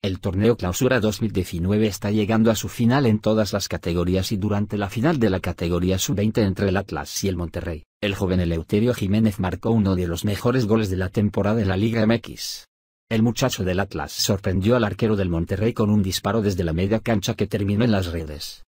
El torneo Clausura 2019 está llegando a su final en todas las categorías y durante la final de la categoría sub-20 entre el Atlas y el Monterrey, el joven Eleuterio Jiménez marcó uno de los mejores goles de la temporada en la Liga MX. El muchacho del Atlas sorprendió al arquero del Monterrey con un disparo desde la media cancha que terminó en las redes.